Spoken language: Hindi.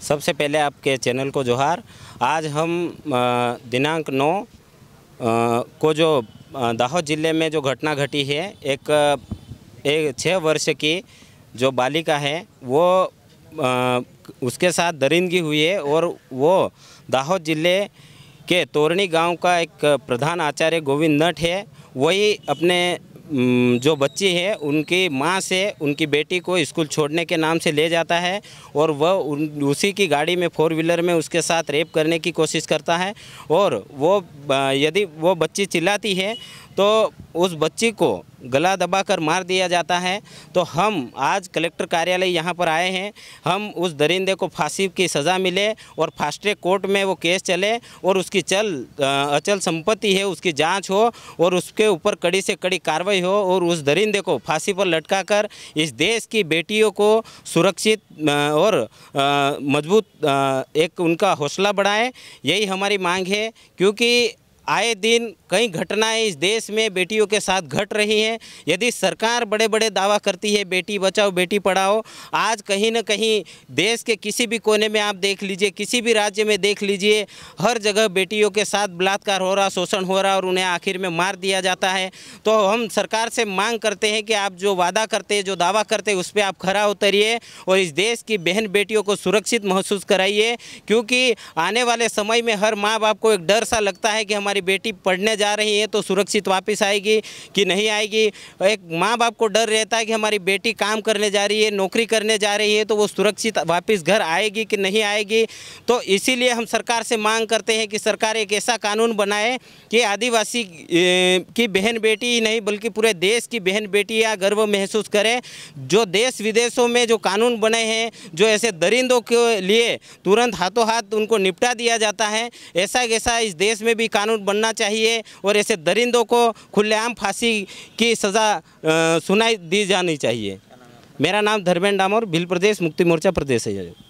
सबसे पहले आपके चैनल को जोहार आज हम दिनांक नौ को जो दाहोद ज़िले में जो घटना घटी है एक एक छः वर्ष की जो बालिका है वो उसके साथ दरिंदगी हुई है और वो दाहोद ज़िले के तोरणी गांव का एक प्रधान आचार्य गोविंद नट है वही अपने जो बच्चे हैं उनकी माँ से उनकी बेटी को स्कूल छोड़ने के नाम से ले जाता है और वह उन उसी की गाड़ी में फोर व्हीलर में उसके साथ रेप करने की कोशिश करता है और वो यदि वो बच्ची चिल्लाती है तो उस बच्ची को गला दबाकर मार दिया जाता है तो हम आज कलेक्टर कार्यालय यहाँ पर आए हैं हम उस दरिंदे को फांसी की सज़ा मिले और फास्ट ट्रैक कोर्ट में वो केस चले और उसकी चल अचल संपत्ति है उसकी जांच हो और उसके ऊपर कड़ी से कड़ी कार्रवाई हो और उस दरिंदे को फांसी पर लटका कर इस देश की बेटियों को सुरक्षित और मजबूत एक उनका हौसला बढ़ाएँ यही हमारी मांग है क्योंकि आए दिन कई घटनाएं इस देश में बेटियों के साथ घट रही हैं यदि सरकार बड़े बड़े दावा करती है बेटी बचाओ बेटी पढ़ाओ आज कहीं ना कहीं देश के किसी भी कोने में आप देख लीजिए किसी भी राज्य में देख लीजिए हर जगह बेटियों के साथ बलात्कार हो रहा शोषण हो रहा और उन्हें आखिर में मार दिया जाता है तो हम सरकार से मांग करते हैं कि आप जो वादा करते हैं जो दावा करते हैं उस पर आप खरा उतरिए और इस देश की बहन बेटियों को सुरक्षित महसूस कराइए क्योंकि आने वाले समय में हर माँ बाप को एक डर सा लगता है कि हमारी बेटी पढ़ने जा रही है तो सुरक्षित वापस आएगी कि नहीं आएगी एक माँ बाप को डर रहता है कि हमारी बेटी काम करने जा रही है नौकरी करने जा रही है तो वो सुरक्षित वापस घर आएगी कि नहीं आएगी तो इसीलिए हम सरकार से मांग करते हैं कि सरकार एक ऐसा कानून बनाए कि आदिवासी की बहन बेटी ही नहीं बल्कि पूरे देश की बहन बेटी या गर्व महसूस करें जो देश विदेशों में जो कानून बने हैं जो ऐसे दरिंदों के लिए तुरंत हाथों हाथ उनको निपटा दिया जाता है ऐसा कैसा इस देश में भी कानून बनना चाहिए और ऐसे दरिंदों को खुलेआम फांसी की सज़ा सुनाई दी जानी चाहिए मेरा नाम धर्मेंद्र डामोर भील प्रदेश मुक्ति मोर्चा प्रदेश है